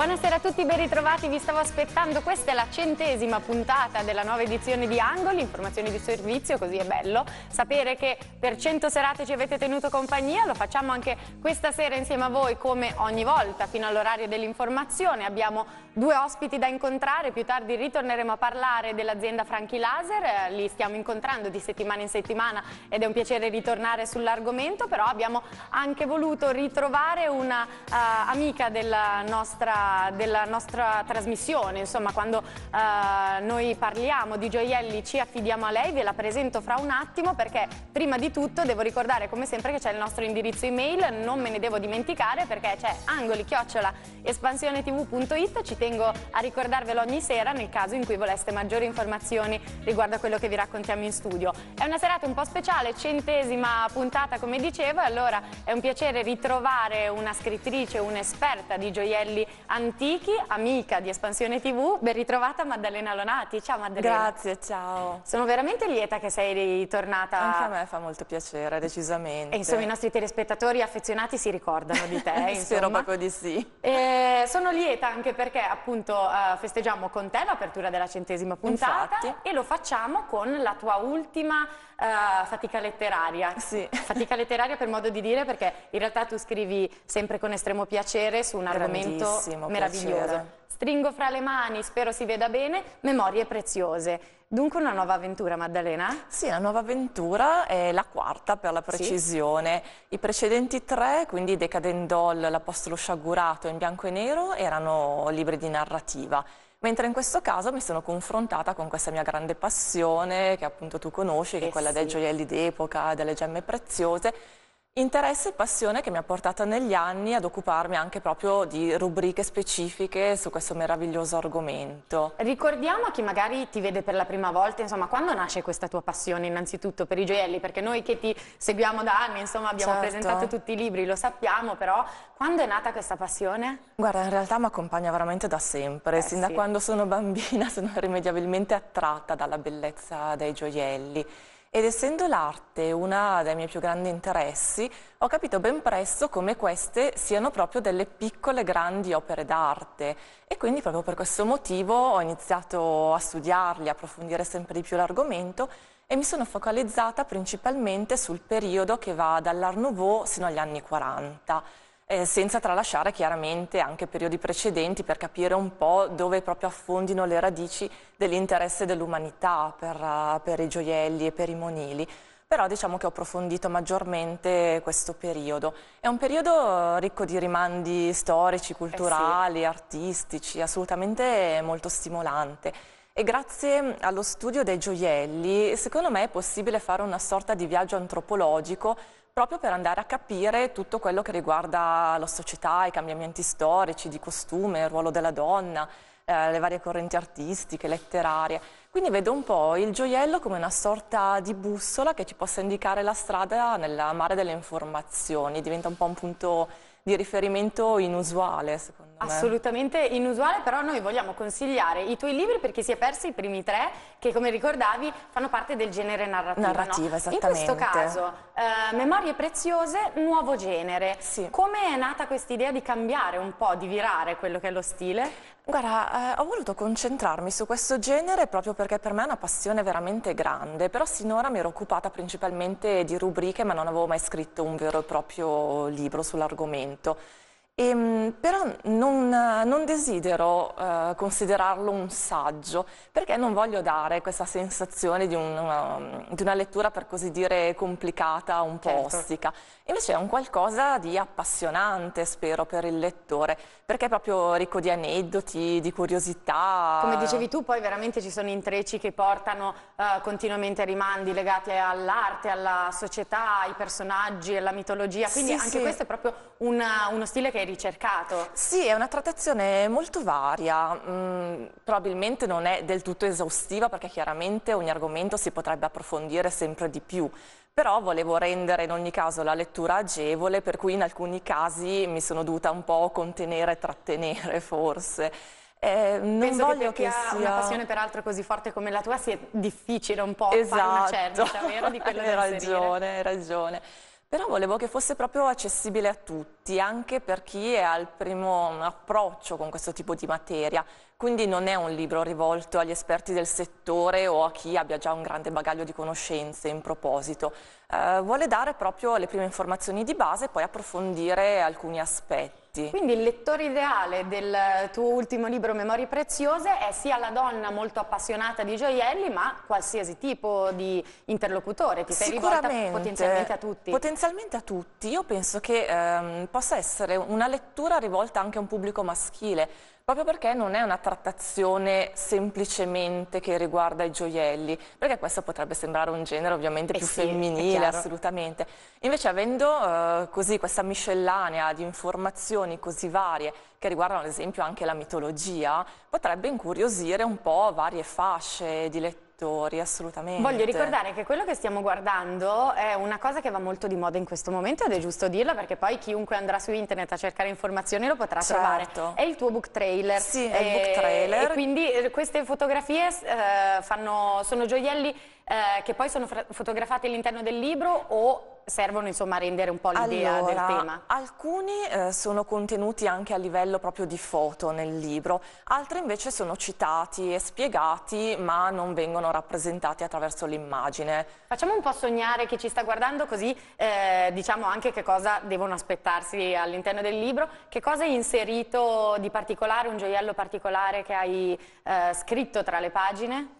Buonasera a tutti, ben ritrovati, vi stavo aspettando. Questa è la centesima puntata della nuova edizione di Angoli, informazioni di servizio, così è bello. Sapere che per 100 serate ci avete tenuto compagnia, lo facciamo anche questa sera insieme a voi come ogni volta fino all'orario dell'informazione. Abbiamo due ospiti da incontrare, più tardi ritorneremo a parlare dell'azienda Franchi Laser, li stiamo incontrando di settimana in settimana ed è un piacere ritornare sull'argomento, però abbiamo anche voluto ritrovare una uh, amica della nostra della, nostra trasmissione, insomma quando eh, noi parliamo di gioielli ci affidiamo a lei, ve la presento fra un attimo perché prima di tutto devo ricordare come sempre che c'è il nostro indirizzo email, non me ne devo dimenticare perché c'è angoli-espansionetv.it, ci tengo a ricordarvelo ogni sera nel caso in cui voleste maggiori informazioni riguardo a quello che vi raccontiamo in studio. È una serata un po' speciale, centesima puntata come dicevo e allora è un piacere ritrovare una scrittrice, un'esperta di gioielli Antichi, amica di Espansione TV, ben ritrovata Maddalena Lonati. Ciao Maddalena. Grazie, ciao. Sono veramente lieta che sei ritornata. Anche a me fa molto piacere, decisamente. E insomma i nostri telespettatori affezionati si ricordano di te. Spero proprio di sì. E sono lieta anche perché appunto eh, festeggiamo con te l'apertura della centesima puntata Infatti. e lo facciamo con la tua ultima uh, fatica letteraria. Sì. Fatica letteraria per modo di dire perché in realtà tu scrivi sempre con estremo piacere su un argomento Bellissimo, meraviglioso. Piacere. Stringo fra le mani, spero si veda bene, memorie preziose. Dunque una nuova avventura, Maddalena? Sì, una nuova avventura, è la quarta per la precisione. Sì. I precedenti tre, quindi Decadent Doll, L'Apostolo Sciagurato in bianco e nero, erano libri di narrativa. Mentre in questo caso mi sono confrontata con questa mia grande passione, che appunto tu conosci, che eh è quella sì. dei gioielli d'epoca, delle gemme preziose, Interesse e passione che mi ha portata negli anni ad occuparmi anche proprio di rubriche specifiche su questo meraviglioso argomento. Ricordiamo a chi magari ti vede per la prima volta, insomma, quando nasce questa tua passione innanzitutto per i gioielli? Perché noi che ti seguiamo da anni, insomma, abbiamo certo. presentato tutti i libri, lo sappiamo, però quando è nata questa passione? Guarda, in realtà mi accompagna veramente da sempre, eh, sin sì. da quando sono bambina sono irrimediabilmente attratta dalla bellezza dei gioielli ed essendo l'arte uno dei miei più grandi interessi, ho capito ben presto come queste siano proprio delle piccole grandi opere d'arte e quindi proprio per questo motivo ho iniziato a studiarli, a approfondire sempre di più l'argomento e mi sono focalizzata principalmente sul periodo che va dall'Art Nouveau sino agli anni 40 eh, senza tralasciare chiaramente anche periodi precedenti per capire un po' dove proprio affondino le radici dell'interesse dell'umanità per, eh, per, i gioielli e per i monili. Però diciamo che ho approfondito maggiormente questo periodo. È un periodo eh, ricco di rimandi storici, culturali, eh sì. artistici, assolutamente molto stimolante. E grazie allo studio dei gioielli, secondo me è possibile fare una sorta di viaggio antropologico proprio per andare a capire tutto quello che riguarda la società, i cambiamenti storici, di costume, il ruolo della donna, eh, le varie correnti artistiche, letterarie. Quindi vedo un po' il gioiello come una sorta di bussola che ci possa indicare la strada nel mare delle informazioni, diventa un po' un punto di riferimento inusuale secondo me. Eh. Assolutamente inusuale, però noi vogliamo consigliare i tuoi libri per chi si è perso i primi tre, che come ricordavi fanno parte del genere narrativo. Narrativa, no? esattamente. In questo caso, eh, Memorie preziose, nuovo genere. Sì. Come è nata questa idea di cambiare un po', di virare quello che è lo stile? Guarda, eh, ho voluto concentrarmi su questo genere proprio perché per me è una passione veramente grande, però sinora mi ero occupata principalmente di rubriche, ma non avevo mai scritto un vero e proprio libro sull'argomento. E, ehm, però non, non desidero eh, considerarlo un saggio, perché non voglio dare questa sensazione di, un, uh, di una lettura, per così dire, complicata, un po' certo. ostica. Invece è un qualcosa di appassionante, spero, per il lettore, perché è proprio ricco di aneddoti, di curiosità. Come dicevi tu, poi veramente ci sono intrecci che portano uh, continuamente rimandi legati all'arte, alla società, ai personaggi, alla mitologia, quindi sì, anche sì. questo è proprio una, uno stile che è ricercato. Sì, è una trattazione molto varia, mm, probabilmente non è del tutto esaustiva perché chiaramente ogni argomento si potrebbe approfondire sempre di più, però volevo rendere in ogni caso la lettura agevole per cui in alcuni casi mi sono dovuta un po' contenere e trattenere forse. Eh, non Penso voglio che, che sia... una passione peraltro così forte come la tua sia difficile un po' esatto. fare una esatto. certa, vero? Di quello hai ragione, hai ragione. Però volevo che fosse proprio accessibile a tutti, anche per chi è al primo approccio con questo tipo di materia. Quindi non è un libro rivolto agli esperti del settore o a chi abbia già un grande bagaglio di conoscenze in proposito, eh, vuole dare proprio le prime informazioni di base e poi approfondire alcuni aspetti. Quindi il lettore ideale del tuo ultimo libro Memorie Preziose è sia la donna molto appassionata di gioielli ma qualsiasi tipo di interlocutore, ti sei rivolta potenzialmente a tutti? Potenzialmente a tutti, io penso che ehm, possa essere una lettura rivolta anche a un pubblico maschile proprio perché non è una trattazione semplicemente che riguarda i gioielli, perché questo potrebbe sembrare un genere ovviamente eh più sì, femminile, assolutamente. Invece avendo eh, così questa miscellanea di informazioni così varie che riguardano ad esempio anche la mitologia, potrebbe incuriosire un po' varie fasce di lettura assolutamente. Voglio ricordare che quello che stiamo guardando è una cosa che va molto di moda in questo momento ed è giusto dirlo perché poi chiunque andrà su internet a cercare informazioni lo potrà certo. trovare. È il tuo book trailer. Sì, è il eh, book trailer. quindi eh, queste fotografie eh, fanno, sono gioielli eh, che poi sono fotografati all'interno del libro o servono insomma, a rendere un po' l'idea allora, del tema? Alcuni eh, sono contenuti anche a livello proprio di foto nel libro, altri invece sono citati e spiegati ma non vengono rappresentati attraverso l'immagine. Facciamo un po' sognare chi ci sta guardando così eh, diciamo anche che cosa devono aspettarsi all'interno del libro, che cosa hai inserito di particolare, un gioiello particolare che hai eh, scritto tra le pagine?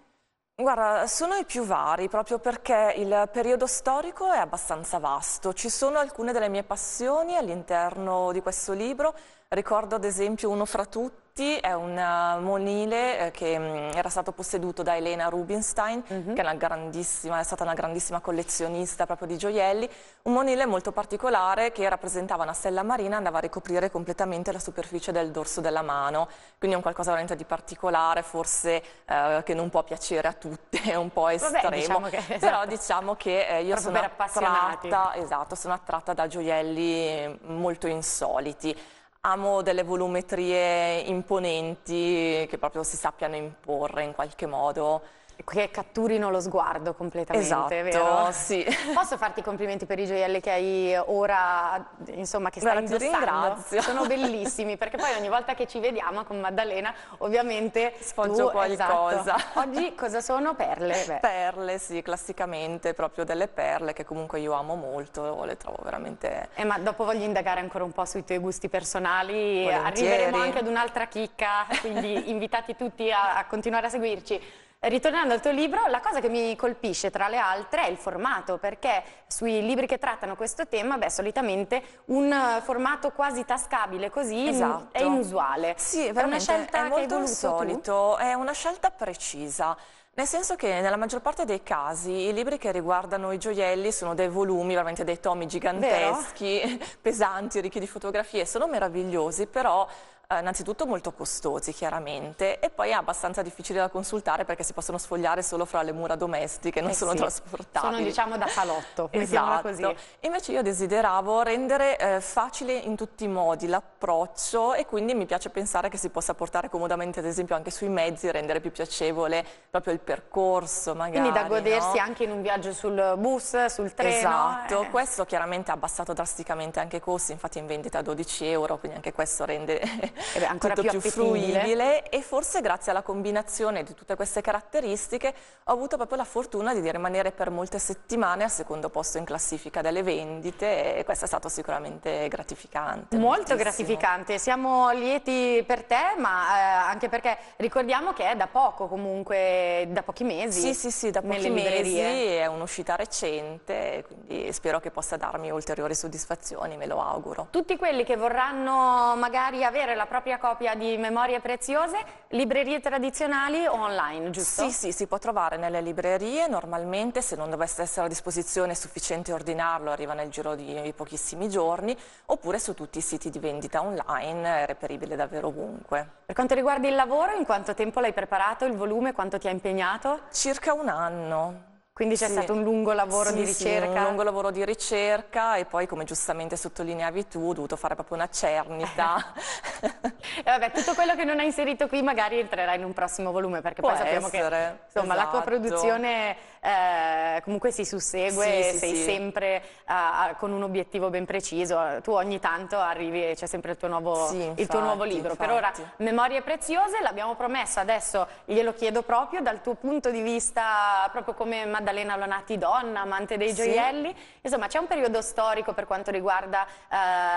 Guarda, sono i più vari, proprio perché il periodo storico è abbastanza vasto. Ci sono alcune delle mie passioni all'interno di questo libro. Ricordo ad esempio uno fra tutti, Matti è un eh, monile eh, che mm, era stato posseduto da Elena Rubinstein, uh mhm. -huh. che è, è, stata una grandissima collezionista proprio di gioielli, un monile molto particolare che rappresentava una stella marina, andava a ricoprire completamente la superficie del dorso della mano, quindi è un qualcosa veramente di particolare, forse eh, che non può piacere a tutte, è un po' estremo, Vabbè, diciamo che, esatto. però diciamo che eh, io sono attratta, esatto, sono attratta da gioielli molto insoliti amo delle volumetrie imponenti che proprio si sappiano imporre in qualche modo che catturino lo sguardo completamente, esatto, vero? sì. Posso farti complimenti per i gioielli che hai ora, insomma, che stai Guarda, indossando? Sono bellissimi, perché poi ogni volta che ci vediamo con Maddalena, ovviamente Sfoggio tu, esatto, qualcosa. Esatto. Oggi cosa sono? Perle? Beh. Perle, sì, classicamente, proprio delle perle, che comunque io amo molto, le trovo veramente... Eh, ma dopo voglio indagare ancora un po' sui tuoi gusti personali, Volentieri. arriveremo anche ad un'altra chicca, quindi invitati tutti a, a continuare a seguirci. Ritornando al tuo libro, la cosa che mi colpisce tra le altre è il formato, perché sui libri che trattano questo tema, beh, solitamente un eh, formato quasi tascabile così esatto. è inusuale. Sì, è una scelta è molto insolito, tu? è una scelta precisa. Nel senso che nella maggior parte dei casi i libri che riguardano i gioielli sono dei volumi, veramente dei tomi giganteschi, Vero? pesanti, ricchi di fotografie, sono meravigliosi, però eh, innanzitutto molto costosi chiaramente e poi è abbastanza difficile da consultare perché si possono sfogliare solo fra le mura domestiche, non eh sono sì. trasportabili. Sono diciamo da salotto, esatto. così. Invece io desideravo rendere eh, facile in tutti i modi l'approccio e quindi mi piace pensare che si possa portare comodamente ad esempio anche sui mezzi, rendere più piacevole proprio il percorso magari. Quindi da godersi no? anche in un viaggio sul bus, sul treno. Esatto, eh. questo chiaramente ha abbassato drasticamente anche i costi, infatti in vendita a 12 euro, quindi anche questo rende è ancora più, più fruibile e forse grazie alla combinazione di tutte queste caratteristiche ho avuto proprio la fortuna di rimanere per molte settimane al secondo posto in classifica delle vendite e questo è stato sicuramente gratificante. Molto moltissimo. gratificante, siamo lieti per te ma eh, anche perché ricordiamo che è da poco comunque, da pochi mesi. Sì, sì, sì, da pochi mesi, è un'uscita recente quindi spero che possa darmi ulteriori soddisfazioni, me lo auguro. Tutti quelli che vorranno magari avere la propria copia di Memorie Preziose, librerie tradizionali o online, giusto? Sì, sì, si può trovare nelle librerie, normalmente se non dovesse essere a disposizione è sufficiente ordinarlo, arriva nel giro di pochissimi giorni, oppure su tutti i siti di vendita online, è reperibile davvero ovunque. Per quanto riguarda il lavoro, in quanto tempo l'hai preparato, il volume, quanto ti ha impegnato? Circa un anno. Quindi c'è sì. stato un lungo lavoro sì, di ricerca. Sì, un lungo lavoro di ricerca e poi, come giustamente sottolineavi tu, ho dovuto fare proprio una cernita. e vabbè, tutto quello che non hai inserito qui magari entrerà in un prossimo volume, perché Può poi sappiamo essere, che insomma, esatto. la coproduzione eh, comunque si sussegue, sì, sì, sei sì. sempre uh, con un obiettivo ben preciso, tu ogni tanto arrivi e c'è sempre il tuo nuovo, infatti, il tuo nuovo libro. Infatti. Per ora Memorie Preziose l'abbiamo promesso, adesso glielo chiedo proprio dal tuo punto di vista, proprio come Maddalena Lonati donna, amante dei gioielli, insomma c'è un periodo storico per quanto riguarda uh,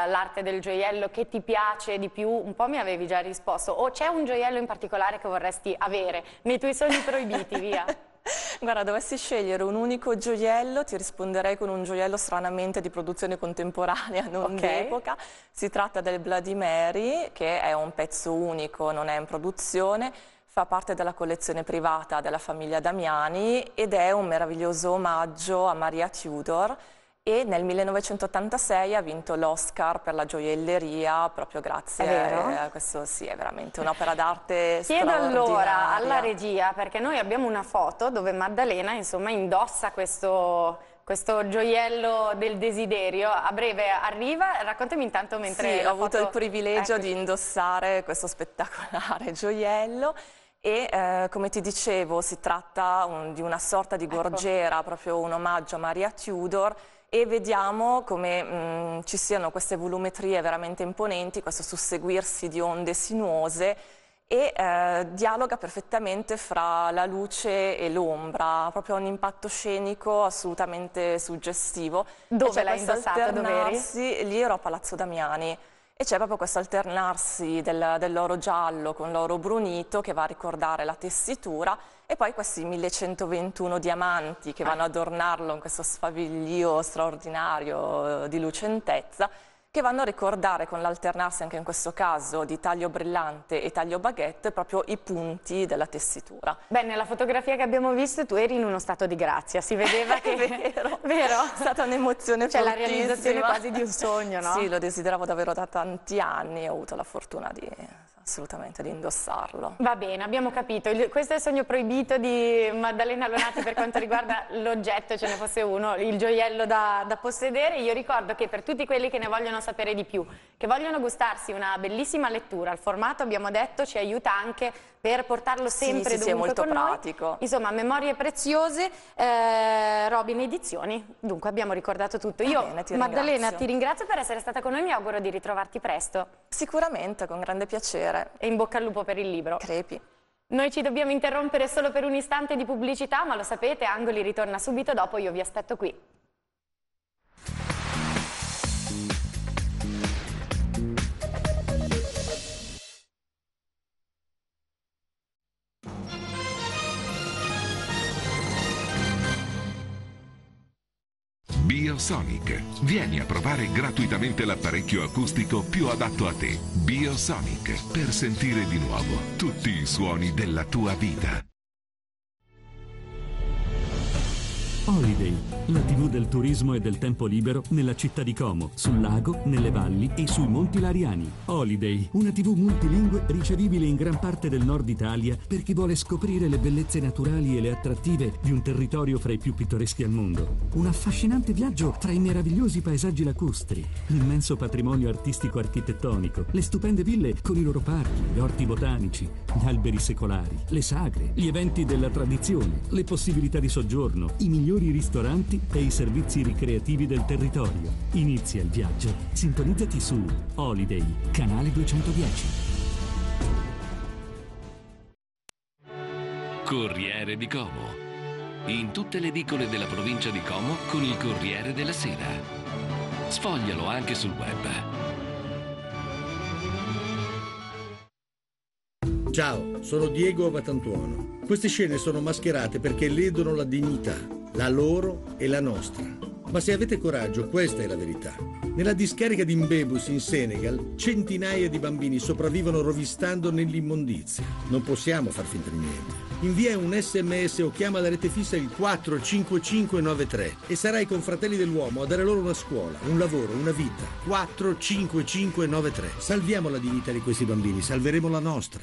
l'arte del gioiello che ti piace di più, un po' mi avevi già risposto, o c'è un gioiello in particolare che vorresti avere nei tuoi sogni proibiti, via? Guarda, dovessi scegliere un unico gioiello, ti risponderei con un gioiello stranamente di produzione contemporanea, non okay. d'epoca. Si tratta del Bloody Mary, che è un pezzo unico, non è in produzione, fa parte della collezione privata della famiglia Damiani ed è un meraviglioso omaggio a Maria Tudor, e nel 1986 ha vinto l'Oscar per la gioielleria proprio grazie eh, a questo, sì, è veramente un'opera d'arte Chiedo allora alla regia, perché noi abbiamo una foto dove Maddalena insomma indossa questo, questo gioiello del desiderio, a breve arriva, raccontami intanto mentre Sì, ho avuto il privilegio ecco. di indossare questo spettacolare gioiello e eh, come ti dicevo si tratta un, di una sorta di ecco. gorgiera, ecco. proprio un omaggio a Maria Tudor e vediamo come mh, mm, ci siano queste volumetrie veramente imponenti, questo susseguirsi di onde sinuose e eh, dialoga perfettamente fra la luce e l'ombra, proprio un impatto scenico assolutamente suggestivo. Dove l'hai indossato? Dove eri? Lì ero a Palazzo Damiani. E c'è proprio questo alternarsi del, dell'oro giallo con l'oro brunito che va a ricordare la tessitura e poi questi 1121 diamanti che vanno ad adornarlo in questo sfavillio straordinario eh, di lucentezza che vanno a ricordare con l'alternarsi anche in questo caso di taglio brillante e taglio baguette proprio i punti della tessitura. Beh, nella fotografia che abbiamo visto tu eri in uno stato di grazia, si vedeva che... vero, vero. È stata un'emozione Cioè fortissima. la realizzazione quasi di un sogno, no? sì, lo desideravo davvero da tanti anni e ho avuto la fortuna di assolutamente di indossarlo. Va bene, abbiamo capito. Il, questo è il sogno proibito di Maddalena Lonati per quanto riguarda l'oggetto, ce ne fosse uno, il gioiello da, da, possedere. Io ricordo che per tutti quelli che ne vogliono sapere di più, che vogliono gustarsi una bellissima lettura, il formato abbiamo detto ci aiuta anche per portarlo sempre sì, sì, sì, molto pratico. Noi. Insomma, memorie preziose, eh, Robin Edizioni. Dunque abbiamo ricordato tutto. Io, bene, ti Maddalena, ringrazio. ti ringrazio per essere stata con noi, mi auguro di ritrovarti presto. Sicuramente, con grande piacere. E in bocca al lupo per il libro. Crepi. Noi ci dobbiamo interrompere solo per un istante di pubblicità, ma lo sapete, Angoli ritorna subito dopo, io vi aspetto qui. Biosonic. Vieni a provare gratuitamente l'apparecchio acustico più adatto a te. Biosonic, per sentire di nuovo tutti i suoni della tua vita. Holiday la TV del turismo e del tempo libero nella città di Como, sul lago, nelle valli e sui monti lariani. Holiday, una TV multilingue ricevibile in gran parte del nord Italia per chi vuole scoprire le bellezze naturali e le attrattive di un territorio fra i più pittoreschi al mondo. Un affascinante viaggio tra i meravigliosi paesaggi lacustri, l'immenso patrimonio artistico-architettonico, le stupende ville con i loro parchi, gli orti botanici, gli alberi secolari, le sagre, gli eventi della tradizione, le possibilità di soggiorno, i migliori ristoranti concerti e i servizi ricreativi del territorio. Inizia il viaggio. Sintonizzati su Holiday, canale 210. Corriere di Como. In tutte le edicole della provincia di Como con il Corriere della Sera. Sfoglialo anche sul web. Ciao, sono Diego Vatantuono. Queste scene sono mascherate perché ledono la dignità la loro e la nostra. Ma se avete coraggio, questa è la verità. Nella discarica di Mbebus in Senegal, centinaia di bambini sopravvivono rovistando nell'immondizia. Non possiamo far finta di niente. Invia un sms o chiama la rete fissa il 45593 e sarai con Fratelli dell'Uomo a dare loro una scuola, un lavoro, una vita. 45593. Salviamo la dignità di questi bambini, salveremo la nostra.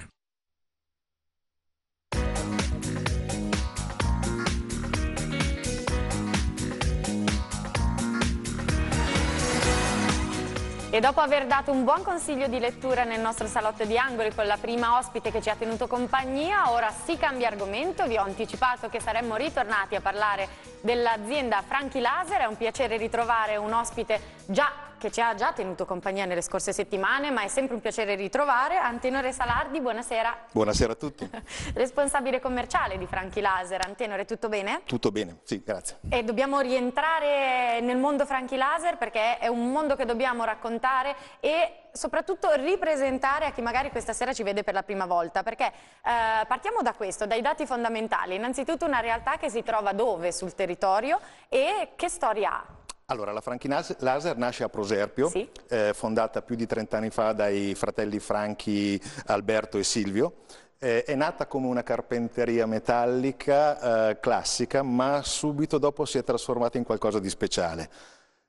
dopo aver dato un buon consiglio di lettura nel nostro salotto di angoli con la prima ospite che ci ha tenuto compagnia, ora si cambia argomento, vi ho anticipato che saremmo ritornati a parlare dell'azienda Franchi Laser, è un piacere ritrovare un ospite già che ci ha già tenuto compagnia nelle scorse settimane, ma è sempre un piacere ritrovare. Antenore Salardi, buonasera. Buonasera a tutti. Responsabile commerciale di Franchi Laser. Antenore, tutto bene? Tutto bene, sì, grazie. E dobbiamo rientrare nel mondo Franchi Laser perché è un mondo che dobbiamo raccontare e soprattutto ripresentare a chi magari questa sera ci vede per la prima volta, perché eh, partiamo da questo, dai dati fondamentali. Innanzitutto una realtà che si trova dove sul territorio e che storia ha? Allora, la Franchi Laser nasce a Proserpio, sì. eh, fondata più di 30 anni fa dai fratelli Franchi Alberto e Silvio. Eh, è nata come una carpenteria metallica eh, classica, ma subito dopo si è trasformata in qualcosa di speciale.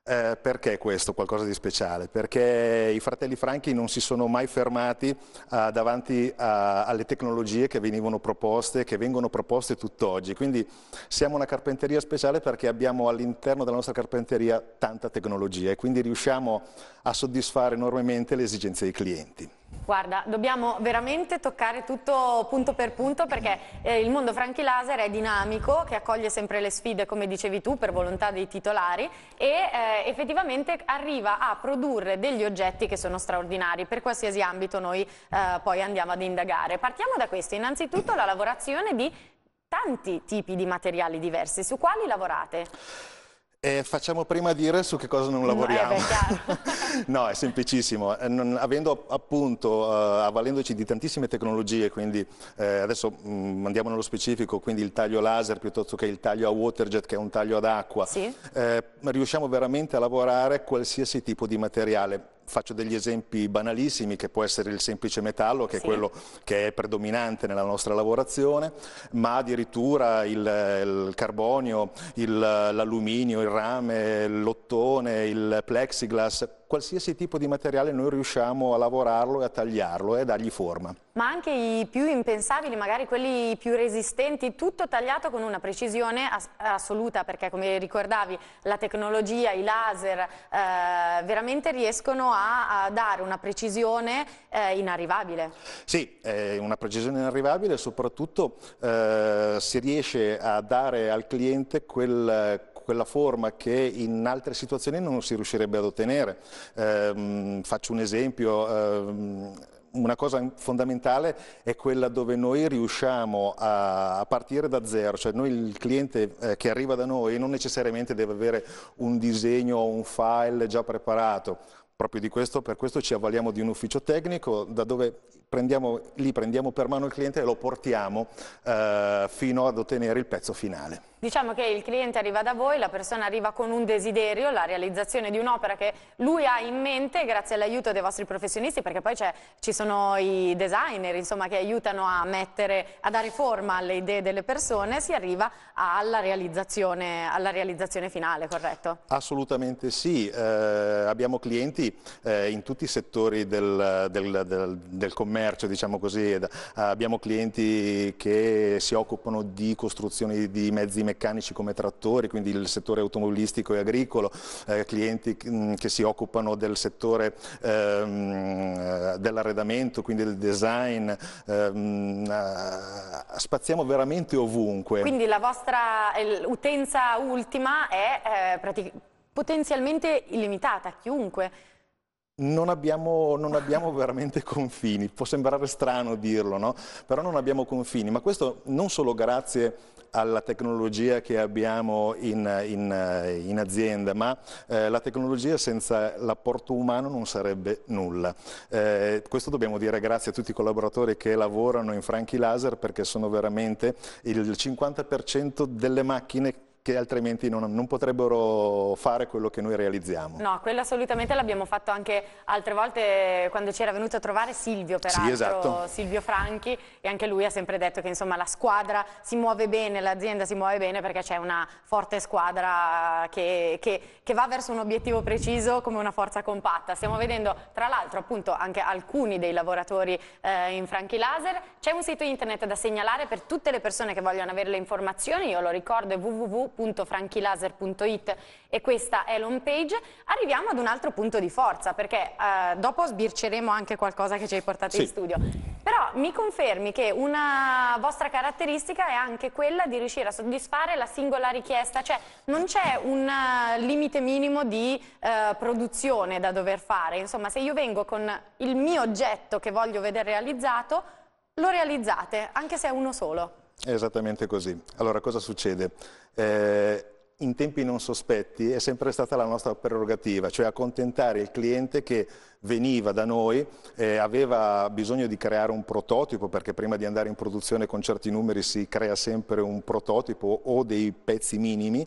Eh, perché questo, qualcosa di speciale? Perché i fratelli Franchi non si sono mai fermati eh, davanti a, alle tecnologie che venivano proposte, che vengono proposte tutt'oggi. Quindi siamo una carpenteria speciale perché abbiamo all'interno della nostra carpenteria tanta tecnologia e quindi riusciamo a soddisfare enormemente le esigenze dei clienti. Guarda, dobbiamo veramente toccare tutto punto per punto perché eh, il mondo Franchi Laser è dinamico, che accoglie sempre le sfide, come dicevi tu, per volontà dei titolari e eh, effettivamente arriva a produrre degli oggetti che sono straordinari. Per qualsiasi ambito noi eh, poi andiamo ad indagare. Partiamo da questo. Innanzitutto la lavorazione di tanti tipi di materiali diversi. Su quali lavorate? Eh, facciamo prima dire su che cosa non eh, lavoriamo. No, è no, è semplicissimo. Eh, non, avendo appunto, eh, avvalendoci di tantissime tecnologie, quindi eh, adesso mh, mm, andiamo nello specifico, quindi il taglio laser piuttosto che il taglio a waterjet che è un taglio ad acqua, sì. Eh, riusciamo veramente a lavorare qualsiasi tipo di materiale Faccio degli esempi banalissimi che può essere il semplice metallo che è quello che è predominante nella nostra lavorazione, ma addirittura il, il carbonio, l'alluminio, il rame, l'ottone, il plexiglass qualsiasi tipo di materiale noi riusciamo a lavorarlo e a tagliarlo e a dargli forma. Ma anche i più impensabili, magari quelli più resistenti, tutto tagliato con una precisione ass assoluta perché come ricordavi la tecnologia, i laser eh, veramente riescono a, a, dare una precisione eh, inarrivabile. Sì, eh, una precisione inarrivabile e soprattutto eh, si riesce a dare al cliente quel quella forma che in altre situazioni non si riuscirebbe ad ottenere. Eh, faccio un esempio. Eh, una cosa fondamentale è quella dove noi riusciamo a, partire da zero, cioè noi, il cliente eh, che arriva da noi non necessariamente deve avere un disegno o un file già preparato, proprio di questo, per questo ci avvaliamo di un ufficio tecnico da dove prendiamo, lì prendiamo per mano il cliente e lo portiamo eh, fino ad ottenere il pezzo finale. Diciamo che il cliente arriva da voi, la persona arriva con un desiderio, la realizzazione di un'opera che lui ha in mente grazie all'aiuto dei vostri professionisti perché poi ci sono i designer insomma, che aiutano a, mettere, a dare forma alle idee delle persone, si arriva alla realizzazione, alla realizzazione finale, corretto? Assolutamente sì, eh, abbiamo clienti eh, in tutti i settori del, del, del, del commercio, diciamo così, eh, abbiamo clienti che si occupano di costruzioni di mezzi meccanici, meccanici come trattori, quindi il settore automobilistico e agricolo, eh, clienti mm, che si occupano del settore ehm, eh, dell'arredamento, quindi del design, ehm, eh, spaziamo veramente ovunque. Quindi la vostra eh, utenza ultima è eh, potenzialmente illimitata, chiunque non abbiamo, non abbiamo, veramente confini, può sembrare strano dirlo, no? però non abbiamo confini, ma questo non solo grazie alla tecnologia che abbiamo in, in, in azienda, ma eh, la tecnologia senza l'apporto umano non sarebbe nulla. Eh, questo dobbiamo dire grazie a tutti i collaboratori che lavorano in Franchi Laser perché sono veramente il 50% delle macchine che altrimenti non, non, potrebbero fare quello che noi realizziamo. No, quello assolutamente l'abbiamo fatto anche altre volte quando ci era venuto a trovare Silvio, peraltro, sì, esatto. Silvio Franchi, e anche lui ha sempre detto che insomma, la squadra si muove bene, l'azienda si muove bene perché c'è una forte squadra che, che, che, va verso un obiettivo preciso come una forza compatta. Stiamo vedendo tra l'altro appunto anche alcuni dei lavoratori eh, in Franchi Laser. C'è un sito internet da segnalare per tutte le persone che vogliono avere le informazioni, io lo ricordo, è www www.franchilaser.it e questa è l'home page, arriviamo ad un altro punto di forza, perché eh, dopo sbirceremo anche qualcosa che ci hai portato sì. in studio. Però mi confermi che una vostra caratteristica è anche quella di riuscire a soddisfare la singola richiesta, cioè non c'è un eh, limite minimo di uh, produzione da dover fare, insomma se io vengo con il mio oggetto che voglio vedere realizzato, lo realizzate, anche se è uno solo esattamente così. Allora, cosa succede? Eh, in tempi non sospetti è sempre stata la nostra prerogativa, cioè accontentare il cliente che veniva da noi, eh, aveva bisogno di creare un prototipo, perché prima di andare in produzione con certi numeri si crea sempre un prototipo o dei pezzi minimi,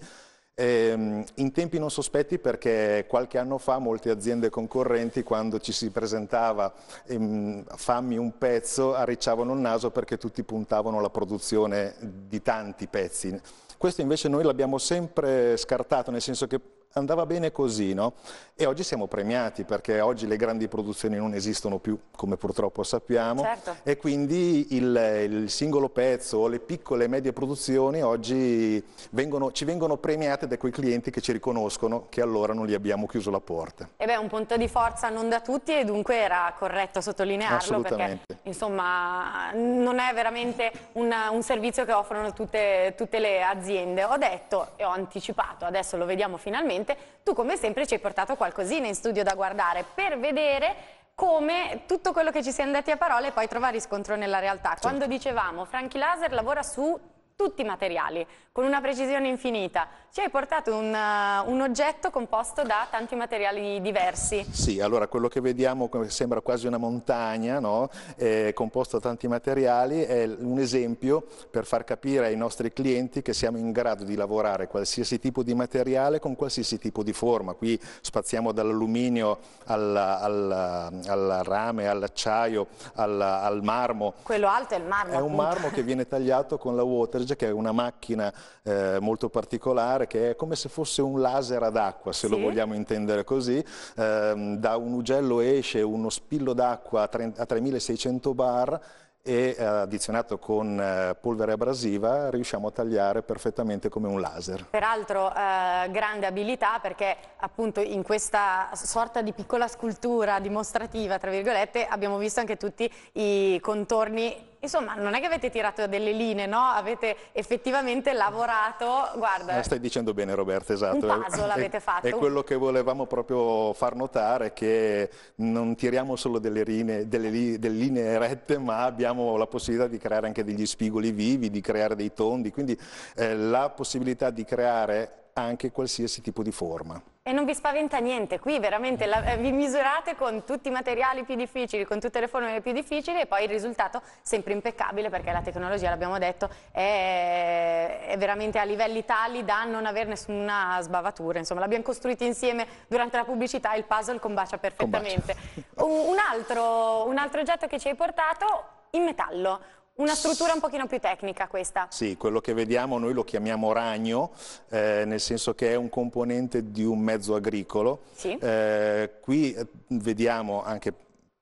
Ehm, in tempi non sospetti perché qualche anno fa molte aziende concorrenti quando ci si presentava ehm, fammi un pezzo arricciavano il naso perché tutti puntavano alla produzione di tanti pezzi. Questo invece noi l'abbiamo sempre scartato, nel senso che andava bene così, no? E oggi siamo premiati perché oggi le grandi produzioni non esistono più, come purtroppo sappiamo, certo. e quindi il, il singolo pezzo o le piccole e medie produzioni oggi vengono, ci vengono premiate da quei clienti che ci riconoscono che allora non gli abbiamo chiuso la porta. E beh, un punto di forza non da tutti e dunque era corretto sottolinearlo perché insomma non è veramente un, un servizio che offrono tutte, tutte le aziende. Ho detto e ho anticipato, adesso lo vediamo finalmente, ovviamente tu come sempre ci hai portato qualcosina in studio da guardare per vedere come tutto quello che ci siamo detti a parole poi trova riscontro nella realtà. Certo. Quando dicevamo Franchi Laser lavora su tutti i materiali, con una precisione infinita. Ci hai portato un, uh, un, oggetto composto da tanti materiali diversi. Sì, allora quello che vediamo sembra quasi una montagna, no? eh, composta da tanti materiali, è un esempio per far capire ai nostri clienti che siamo in grado di lavorare qualsiasi tipo di materiale con qualsiasi tipo di forma. Qui spaziamo dall'alluminio al, al, al, rame, all'acciaio, al, al, marmo. Quello alto è il marmo. È appunto. un marmo che viene tagliato con la water Cartage che è una macchina eh, molto particolare che è come se fosse un laser ad acqua se sì. lo vogliamo intendere così, eh, da un ugello esce uno spillo d'acqua a, a 3600 bar e eh, addizionato con eh, polvere abrasiva riusciamo a tagliare perfettamente come un laser. Peraltro eh, grande abilità perché appunto in questa sorta di piccola scultura dimostrativa tra virgolette abbiamo visto anche tutti i contorni Insomma, non è che avete tirato delle linee, no? Avete effettivamente lavorato, guarda... Eh, stai dicendo bene Roberto, esatto. Un puzzle l'avete fatto. È quello che volevamo proprio far notare che non tiriamo solo delle linee, delle, delle linee rette, ma abbiamo la possibilità di creare anche degli spigoli vivi, di creare dei tondi, quindi eh, la possibilità di creare anche qualsiasi tipo di forma. E non vi spaventa niente, qui veramente la, eh, vi misurate con tutti i materiali più difficili, con tutte le formule più difficili e poi il risultato sempre impeccabile perché la tecnologia, l'abbiamo detto, è, è, veramente a livelli tali da non avere nessuna sbavatura. Insomma, l'abbiamo costruito insieme durante la pubblicità e il puzzle combacia perfettamente. Combacia. Un, un, altro, un altro oggetto che ci hai portato in metallo. Una struttura un pochino più tecnica questa. Sì, quello che vediamo noi lo chiamiamo ragno, eh, nel senso che è un componente di un mezzo agricolo. Sì. Eh, qui eh, vediamo anche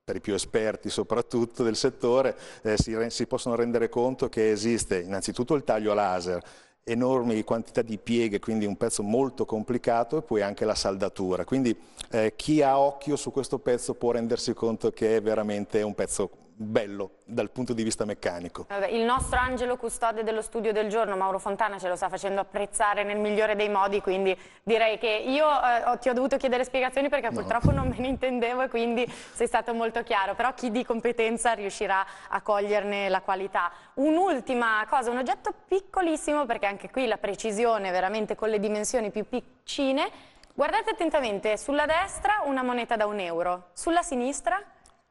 per i più esperti soprattutto del settore, eh, si, si possono rendere conto che esiste innanzitutto il taglio laser, enormi quantità di pieghe, quindi un pezzo molto complicato e poi anche la saldatura. Quindi eh, chi ha occhio su questo pezzo può rendersi conto che è veramente un pezzo bello dal punto di vista meccanico. Vabbè, il nostro angelo custode dello studio del giorno, Mauro Fontana, ce lo sta facendo apprezzare nel migliore dei modi, quindi direi che io eh, ti ho dovuto chiedere spiegazioni perché no. purtroppo non me ne intendevo e quindi sei stato molto chiaro, però chi di competenza riuscirà a coglierne la qualità. Un'ultima cosa, un oggetto piccolissimo perché anche qui la precisione veramente con le dimensioni più piccine, Guardate attentamente, sulla destra una moneta da un euro, sulla sinistra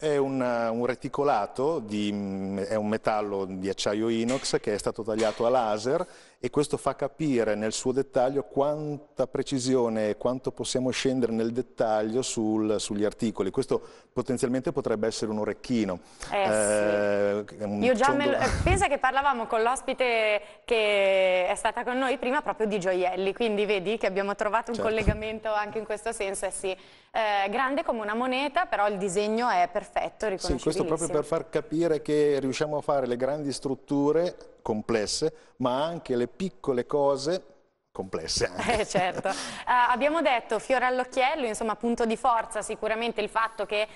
è un, eh, un reticolato, di, mm, è un metallo di acciaio inox che è stato tagliato a laser e questo fa capire nel suo dettaglio quanta precisione e quanto possiamo scendere nel dettaglio sul, sugli articoli. Questo potenzialmente potrebbe essere un orecchino. Eh, eh sì. un Io già me lo... Eh, pensa che parlavamo con l'ospite che è stata con noi prima proprio di gioielli, quindi vedi che abbiamo trovato un certo. collegamento anche in questo senso. Eh sì, eh, grande come una moneta, però il disegno è perfetto, riconoscibilissimo. Sì, questo proprio per far capire che riusciamo a fare le grandi strutture complesse, ma anche le piccole cose complesse. Eh, certo. Uh, abbiamo detto fiore all'occhiello, insomma punto di forza sicuramente il fatto che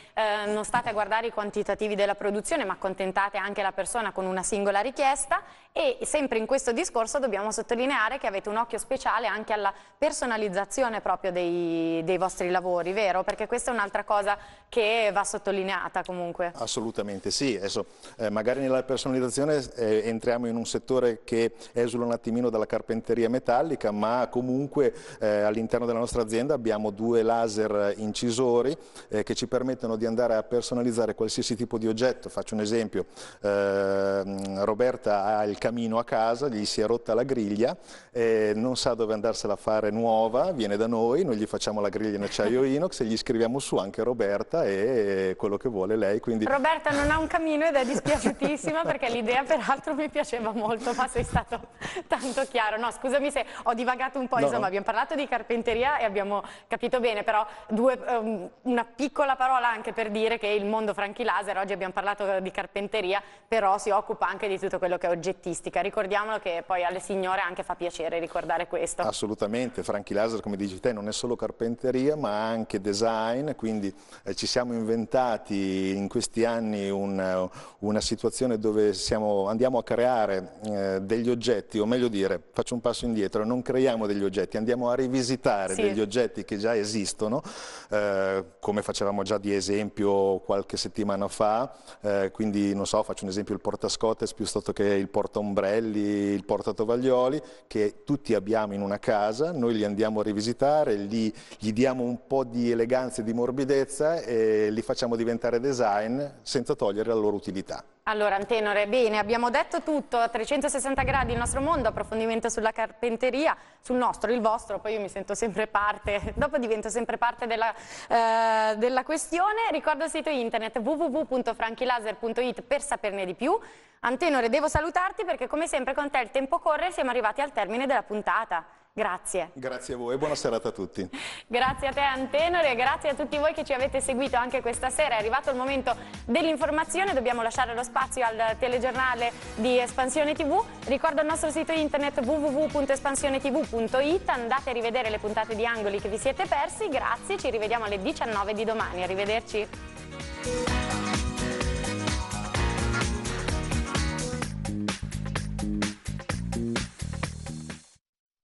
uh, non state a guardare i quantitativi della produzione ma accontentate anche la persona con una singola richiesta e sempre in questo discorso dobbiamo sottolineare che avete un occhio speciale anche alla personalizzazione proprio dei, dei vostri lavori, vero? Perché questa è un'altra cosa che va sottolineata comunque. Assolutamente sì, Adesso, eh, magari nella personalizzazione eh, entriamo in un settore che esula un attimino dalla carpenteria metallica, ma comunque eh, all'interno della nostra azienda abbiamo due laser incisori eh, che ci permettono di andare a personalizzare qualsiasi tipo di oggetto. Faccio un esempio, ehm, Roberta ha il camino a casa, gli si è rotta la griglia, eh, non sa dove andarsela a fare nuova, viene da noi, noi gli facciamo la griglia in acciaio inox e gli scriviamo su anche Roberta e quello che vuole lei. Quindi... Roberta non ha un camino ed è dispiaciutissima perché l'idea peraltro mi piaceva molto, ma sei stato tanto chiaro. No, scusami se ho divagato un po', no. insomma abbiamo parlato di carpenteria e abbiamo capito bene, però due, um, una piccola parola anche per dire che il mondo Franchi Laser, oggi abbiamo parlato di carpenteria, però si occupa anche di tutto quello che è oggettivo artistica. Ricordiamolo che poi alle signore anche fa piacere ricordare questo. Assolutamente, Franchi Laser come dici te non è solo carpenteria ma anche design, quindi eh, ci siamo inventati in questi anni una, eh, una situazione dove siamo, andiamo a creare eh, degli oggetti, o meglio dire, faccio un passo indietro, non creiamo degli oggetti, andiamo a rivisitare sì. degli oggetti che già esistono, eh, come facevamo già di esempio qualche settimana fa, eh, quindi non so, faccio un esempio il portascotes piuttosto che il portamonte ombrelli, il portatovaglioli che tutti abbiamo in una casa, noi li andiamo a rivisitare, li, gli diamo un po' di eleganza e di morbidezza e li facciamo diventare design senza togliere la loro utilità. Allora, Antenore, bene, abbiamo detto tutto, a 360 gradi il nostro mondo, approfondimento sulla carpenteria, sul nostro, il vostro, poi io mi sento sempre parte, dopo divento sempre parte della, eh, della questione. Ricordo il sito internet www.franchilaser.it per saperne di più. Antenore, devo salutarti perché come sempre con te il tempo corre e siamo arrivati al termine della puntata. Grazie. Grazie a voi e buona serata a tutti. grazie a te Antenore, grazie a tutti voi che ci avete seguito anche questa sera. È arrivato il momento dell'informazione, dobbiamo lasciare lo spazio al telegiornale di Espansione TV. Ricordo il nostro sito internet www.espansionetv.it, andate a rivedere le puntate di Angoli che vi siete persi. Grazie, ci rivediamo alle 19 di domani. Arrivederci.